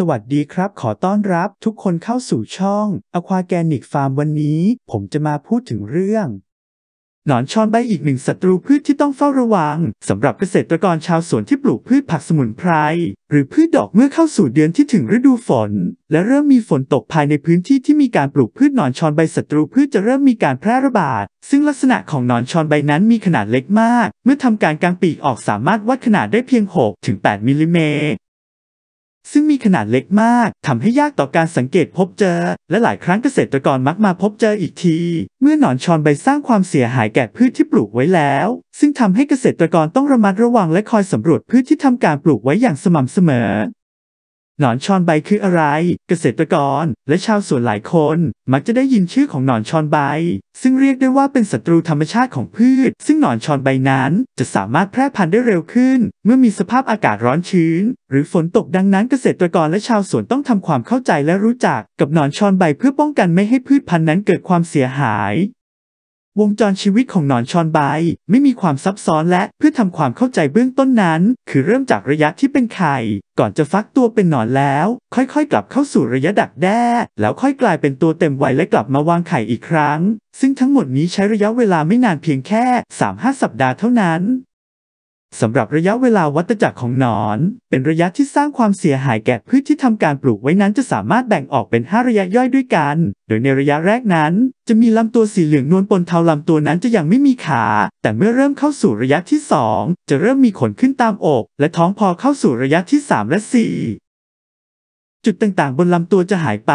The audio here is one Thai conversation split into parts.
สวัสดีครับขอต้อนรับทุกคนเข้าสู่ช่อง Aquagenic Farm วันนี้ ผมจะมาพูดถึงเรื่องหนอนชอนใบอีกหนึ่งศัตรูพืชที่ต้องเฝ้าระวังสำหรับเกษตรกรชาวสวนที่ปลูกพืชผักสมุนไพร หรือพืชดอกเมื่อเข้าสู่เดือนที่ถึงฤดูฝน และเริ่มมีฝนตกภายในพื้นที่ที่มีการปลูกพืชหนอนชอนใบศัตรูพืชจะเริ่มมีการแพร่ระบาด ซึ่งลักษณะของหนอนชอนใบนั้นมีขนาดเล็กมาก เมื่อทำการกางปีกออกสามารถวัดขนาดได้เพียง 6-8มิลิเมตรซึ่งมีขนาดเล็กมากทำให้ยากต่อการสังเกตพบเจอ และหลายครั้งเกษตรกรมักมาพบเจออีกที เมื่อหนอนชอนใบสร้างความเสียหายแก่พืชที่ปลูกไว้แล้ว ซึ่งทำให้เกษตรกรต้องระมัดระวังและคอยสำรวจพืชที่ทำการปลูกไว้อย่างสม่ำเสมอหนอนชอนใบคืออะไร เกษตรกรและชาวสวนหลายคนมักจะได้ยินชื่อของหนอนชอนใบ ซึ่งเรียกได้ว่าเป็นศัตรูธรรมชาติของพืช ซึ่งหนอนชอนใบนั้นจะสามารถแพร่พันธุ์ได้เร็วขึ้นเมื่อมีสภาพอากาศร้อนชื้นหรือฝนตกดังนั้นเกษตรกรและชาวสวนต้องทำความเข้าใจและรู้จักกับหนอนชอนใบเพื่อป้องกันไม่ให้พืชพันธุ์นั้นเกิดความเสียหายวงจรชีวิตของหนอนชอนใบ ไม่มีความซับซ้อนและเพื่อทำความเข้าใจเบื้องต้นนั้น คือเริ่มจากระยะที่เป็นไข่ ก่อนจะฟักตัวเป็นหนอนแล้ว ค่อยๆกลับเข้าสู่ระยะดักแด้ แล้วค่อยกลายเป็นตัวเต็มวัยและกลับมาวางไข่อีกครั้ง ซึ่งทั้งหมดนี้ใช้ระยะเวลาไม่นานเพียงแค่ 3-5 สัปดาห์เท่านั้นสำหรับระยะเวลาวัฏจักรของหนอน เป็นระยะที่สร้างความเสียหายแก่พืชที่ทำการปลูกไว้นั้นจะสามารถแบ่งออกเป็น 5 ระยะย่อยด้วยกัน โดยในระยะแรกนั้น จะมีลำตัวสีเหลืองนวลปนเทาลำตัวนั้นจะยังไม่มีขา แต่เมื่อเริ่มเข้าสู่ระยะที่ 2 จะเริ่มมีขนขึ้นตามอก และท้องพอเข้าสู่ระยะที่ 3 และ4จุดต่าง ๆบนลำตัวจะหายไป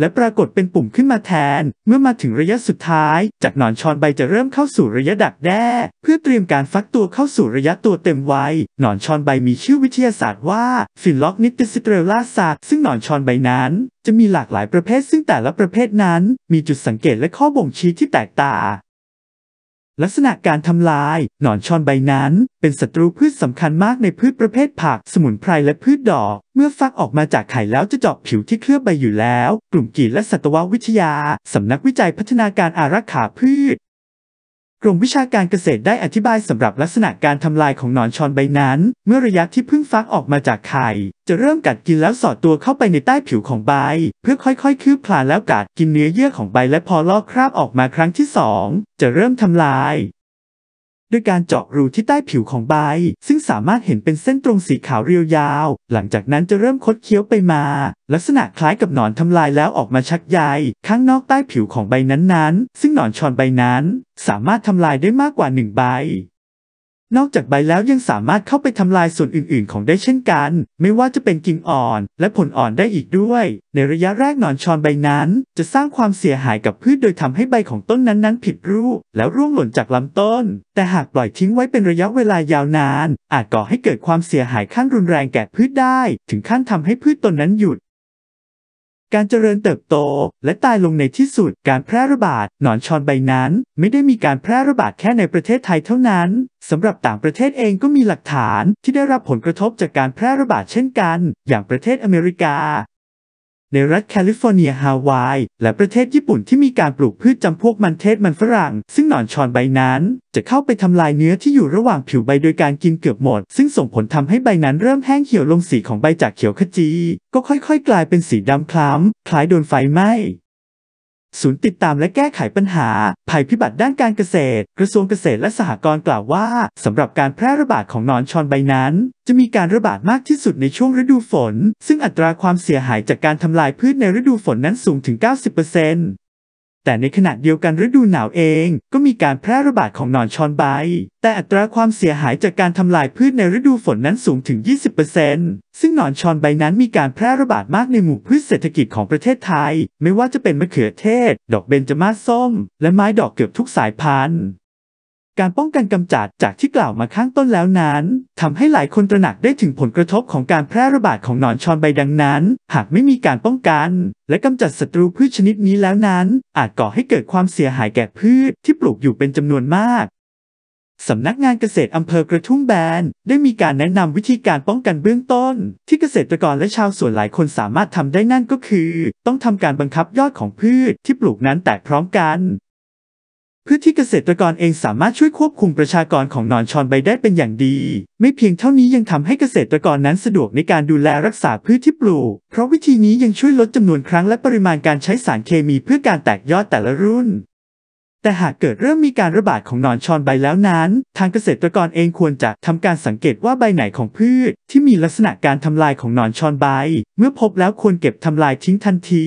และปรากฏเป็นปุ่มขึ้นมาแทน เมื่อมาถึงระยะสุดท้าย จากหนอนชอนใบจะเริ่มเข้าสู่ระยะดักแด้ เพื่อเตรียมการฟักตัวเข้าสู่ระยะตัวเต็มวัยหนอนชอนใบมีชื่อวิทยาศาสตร์ว่าฟิลล็อกนิติสเตรลาซาซึ่งหนอนชอนใบนั้น จะมีหลากหลายประเภทซึ่งแต่ละประเภทนั้น มีจุดสังเกตและข้อบ่งชี้ที่แตกต่างลักษณะการทำลายหนอนชอนใบนั้นเป็นศัตรูพืชสำคัญมากในพืชประเภทผัก สมุนไพรและพืชดอก เมื่อฟักออกมาจากไข่แล้วจะเจาะผิวที่เคลือบใบอยู่แล้ว กลุ่มกีดและสัตววิทยา สำนักวิจัยพัฒนาการอารักขาพืชกรมวิชาการเกษตรได้อธิบายสำหรับลักษณะการทำลายของหนอนชอนใบนั้น เมื่อระยะที่พึ่งฟักออกมาจากไข่ จะเริ่มกัดกินแล้วสอดตัวเข้าไปในใต้ผิวของใบ เพื่อค่อยๆ คืบคลานแล้วกัดกินเนื้อเยื่อของใบและพอลอกคราบออกมาครั้งที่ 2 จะเริ่มทำลายด้วยการเจาะรูที่ใต้ผิวของใบ ซึ่งสามารถเห็นเป็นเส้นตรงสีขาวเรียวยาว หลังจากนั้นจะเริ่มคดเคี้ยวไปมา ลักษณะคล้ายกับหนอนทำลายแล้วออกมาชักใยข้างนอกใต้ผิวของใบนั้นๆ ซึ่งหนอนชอนใบนั้น สามารถทำลายได้มากกว่าหนึ่งใบนอกจากใบแล้วยังสามารถเข้าไปทำลายส่วนอื่นๆ ของได้เช่นกัน ไม่ว่าจะเป็นกิ่งอ่อนและผลอ่อนได้อีกด้วย ในระยะแรกหนอนชอนใบนั้นจะสร้างความเสียหายกับพืชโดยทำให้ใบของต้นนั้นๆ ผิดรูปแล้วร่วงหล่นจากลำต้น แต่หากปล่อยทิ้งไว้เป็นระยะเวลายาวนานอาจก่อให้เกิดความเสียหายขั้นรุนแรงแก่พืชได้ถึงขั้นทำให้พืชต้นนั้นหยุดการเจริญเติบโต และตายลงในที่สุด การแพร่ระบาดหนอนชอนใบนั้น ไม่ได้มีการแพร่ระบาดแค่ในประเทศไทยเท่านั้นสำหรับต่างประเทศเองก็มีหลักฐานที่ได้รับผลกระทบจากการแพร่ระบาดเช่นกัน อย่างประเทศอเมริกาในรัฐแคลิฟอร์เนีย ฮาวาย และประเทศญี่ปุ่นที่มีการปลูกพืชจำพวกมันเทศมันฝรั่ง ซึ่งหนอนชอนใบนั้น จะเข้าไปทำลายเนื้อที่อยู่ระหว่างผิวใบโดยการกินเกือบหมด ซึ่งส่งผลทำให้ใบนั้นเริ่มแห้งเหี่ยวลงสีของใบจากเขียวขจี ก็ค่อยๆกลายเป็นสีดำคล้ำ คล้ายโดนไฟไหม้ศูนย์ติดตามและแก้ไขปัญหาภัยพิบัติด้านการเกษตร กระทรวงเกษตรและสหกรณ์กล่าวว่า สำหรับการแพร่ระบาดของนอนชอนใบนั้น จะมีการระบาดมากที่สุดในช่วงฤดูฝน ซึ่งอัตราความเสียหายจากการทำลายพืชในฤดูฝนนั้นสูงถึง 90%แต่ในขณะเดียวกันฤดูหนาวเอง ก็มีการแพร่ระบาดของหนอนชอนใบ แต่อัตราความเสียหายจากการทำลายพืชในฤดูฝนนั้นสูงถึง 20%ซึ่งหนอนชอนใบนั้นมีการแพร่ระบาดมากในหมู่พืชเศรษฐกิจของประเทศไทย ไม่ว่าจะเป็นมะเขือเทศ ดอกเบญจมาศส้ม และไม้ดอกเกือบทุกสายพันธุ์การป้องกันกำจัดจากที่กล่าวมาข้างต้นแล้วนั้นทำให้หลายคนตระหนักได้ถึงผลกระทบของการแพร่ระบาดของหนอนชอนใบดังนั้น หากไม่มีการป้องกันและกำจัดศัตรูพืชชนิดนี้แล้วนั้น อาจก่อให้เกิดความเสียหายแก่พืชที่ปลูกอยู่เป็นจำนวนมาก สำนักงานเกษตรอำเภอกระทุ่มแบน ได้มีการแนะนำวิธีการป้องกันเบื้องต้น ที่เกษตรกรและชาวสวนหลายคนสามารถทำได้นั่นก็คือ ต้องทำการบังคับยอดของพืชที่ปลูกนั้นแตกพร้อมกันเพื่อที่เกษตรกรเองสามารถช่วยควบคุมประชากรของนอนชอนใบได้เป็นอย่างดี ไม่เพียงเท่านี้ยังทำให้เกษตรกรนั้นสะดวกในการดูแลรักษาพืชที่ปลูกเพราะวิธีนี้ยังช่วยลดจำนวนครั้งและปริมาณการใช้สารเคมีเพื่อการแตกยอดแต่ละรุ่น แต่หากเกิดเริ่มมีการระบาดของนอนชอนใบแล้วนั้น ทางเกษตรกรเองควรจะทำการสังเกตว่าใบไหนของพืช ที่มีลักษณะการทำลายของนอนชอนใบ เมื่อพบแล้วควรเก็บทำลายทิ้งทันที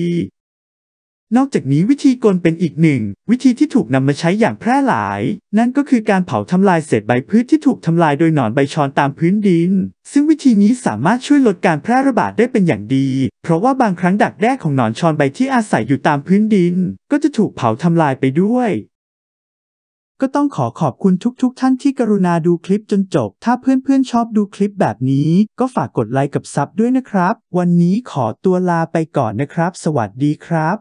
นอกจากนี้วิธีกลเป็นอีกหนึ่ง วิธีที่ถูกนำมาใช้อย่างแพร่หลาย นั่นก็คือการเผาทำลายเศษใบพืชที่ถูกทำลายโดยหนอนใบชอนตามพื้นดิน ซึ่งวิธีนี้สามารถช่วยลดการแพร่ระบาดได้เป็นอย่างดี เพราะว่าบางครั้งดักแด้ของหนอนชอนใบที่อาศัยอยู่ตามพื้นดิน ก็จะถูกเผาทำลายไปด้วย ก็ต้องขอขอบคุณทุกๆทท่านที่กรุณาดูคลิปจนจบ ถ้าเพื่อนๆชอบดูคลิปแบบนี้ ก็ฝากกดไลค์กับซับด้วยนะครับ วันนี้ขอตัวลาไปก่อนนะครับ สวัสดีครับ